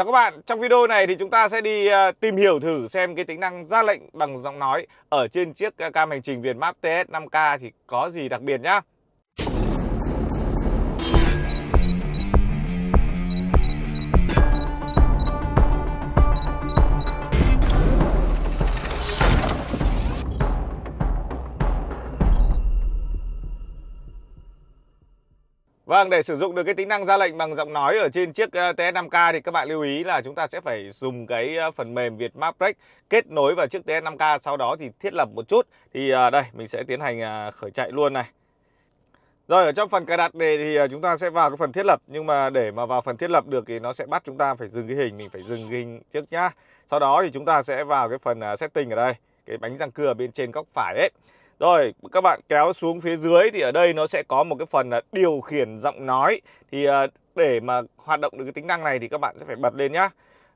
Chào các bạn, trong video này thì chúng ta sẽ đi ờ, tìm hiểu thử xem cái tính năng ra lệnh bằng giọng nói ở trên chiếc ờ, cam hành trình Việt Vietmap TS 5K thì có gì đặc biệt nhá. Vâng, để sử dụng được cái tính năng ra lệnh bằng giọng nói ở trên chiếc ờ, TS5K thì các bạn lưu ý là chúng ta sẽ phải dùng cái ờ, phần mềm Việt Vietmaprex kết nối vào chiếc TS5K, sau đó thì thiết lập một chút. Thì ờ, đây, mình sẽ tiến hành khởi chạy luôn này. Rồi ở trong phần cài đặt đề thì chúng ta sẽ vào cái phần thiết lập Nhưng mà để mà vào phần thiết lập được thì nó sẽ bắt chúng ta phải dừng cái hình Mình phải dừng cái hình trước nhá Sau đó thì chúng ta sẽ vào cái phần setting ở đây Cái bánh răng cưa bên trên góc phải ấy rồi các bạn kéo xuống phía dưới thì ở đây nó sẽ có một cái phần là điều khiển giọng nói Thì à, để mà hoạt động được cái tính năng này thì các bạn sẽ phải bật lên nhá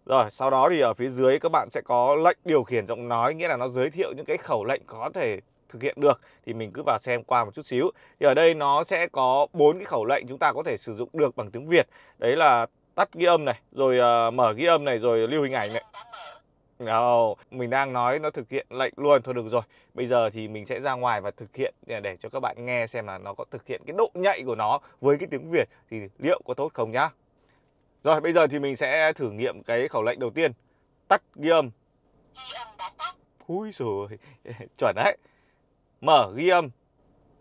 rồi sau đó thì ở phía dưới các bạn sẽ có lệnh điều khiển giọng nói Nghĩa là nó giới thiệu những cái khẩu lệnh có thể thực hiện được Thì mình cứ vào xem qua một chút xíu Thì ở đây nó sẽ có bốn cái khẩu lệnh chúng ta có thể sử dụng được bằng tiếng Việt Đấy là tắt ghi âm này, rồi à, mở ghi âm này, rồi lưu hình ảnh này No, mình đang nói nó thực hiện lệnh luôn thôi được rồi. Bây giờ thì mình sẽ ra ngoài và thực hiện à, để cho các bạn nghe xem là nó có thực hiện cái độ nhạy của nó với cái tiếng Việt thì liệu có tốt không nhá. Rồi bây giờ thì mình sẽ thử nghiệm cái khẩu lệnh đầu tiên. Tắt ghi âm. Ghi âm đã tắt. Úi giời, chuẩn đấy. Mở ghi âm.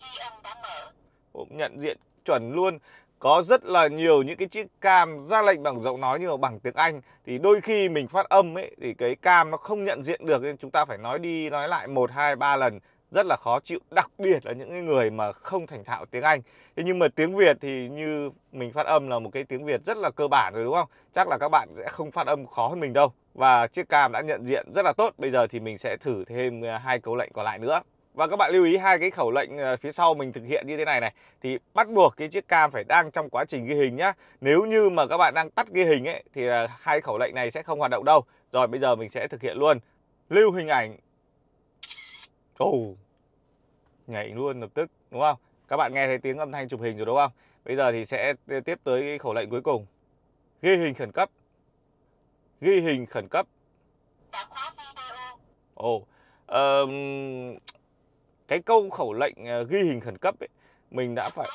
Ghi âm đã mở. Ôm nhận diện chuẩn luôn có rất là nhiều những cái chiếc cam ra lệnh bằng giọng nói nhưng mà bằng tiếng Anh thì đôi khi mình phát âm ấy thì cái cam nó không nhận diện được nên chúng ta phải nói đi nói lại một hai ba lần rất là khó chịu đặc biệt là những người mà không thành thạo tiếng Anh thế nhưng mà tiếng Việt thì như mình phát âm là một cái tiếng Việt rất là cơ bản rồi đúng không chắc là các bạn sẽ không phát âm khó hơn mình đâu và chiếc cam đã nhận diện rất là tốt bây giờ thì mình sẽ thử thêm à, hai câu lệnh còn lại nữa và các bạn lưu ý hai cái khẩu lệnh ờ, phía sau mình thực hiện như thế này này thì bắt buộc cái chiếc cam phải đang trong quá trình ghi hình nhá. Nếu như mà các bạn đang tắt ghi hình ấy thì ờ, hai khẩu lệnh này sẽ không hoạt động đâu. Rồi bây giờ mình sẽ thực hiện luôn. Lưu hình ảnh. Ồ. Oh, nhảy luôn lập tức đúng không? Các bạn nghe thấy tiếng âm thanh chụp hình rồi đúng không? Bây giờ thì sẽ ờ, tiếp tới cái khẩu lệnh cuối cùng. Ghi hình khẩn cấp. Ghi hình khẩn cấp. Ồ. Oh, um, cái câu khẩu lệnh ờ, ghi hình khẩn cấp ấy mình đã phải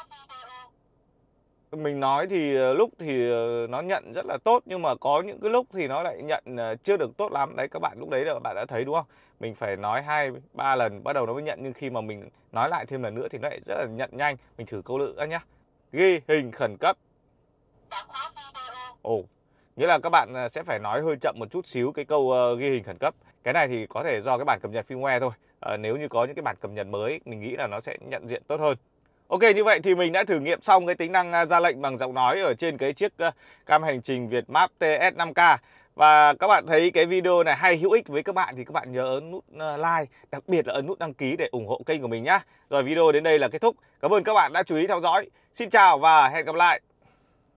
mình nói thì ờ, lúc thì ờ, nó nhận rất là tốt nhưng mà có những cái lúc thì nó lại nhận chưa được tốt lắm đấy các bạn lúc đấy là bạn đã thấy đúng không mình phải nói hai ba lần bắt đầu nó mới nhận nhưng khi mà mình nói lại thêm lần nữa thì nó lại rất là nhận nhanh mình thử câu lựa nhá ghi hình khẩn cấp ồ nghĩa là các bạn sẽ phải nói hơi chậm một chút xíu cái câu ghi hình khẩn cấp cái này thì có thể do cái bản cập nhật firmware thôi Ờ, nếu như có những cái bản cập nhật mới mình nghĩ là nó sẽ nhận diện tốt hơn Ok như vậy thì mình đã thử nghiệm xong cái tính năng à, ra lệnh bằng giọng nói ở trên cái chiếc cam hành trình Vietmap TS5K và các bạn thấy cái video này hay hữu ích với các bạn thì các bạn nhớ ấn nút like, đặc biệt là ấn nút đăng ký để ủng hộ kênh của mình nhé. Rồi video đến đây là kết thúc. Cảm ơn các bạn đã chú ý theo dõi. Xin chào và hẹn gặp lại.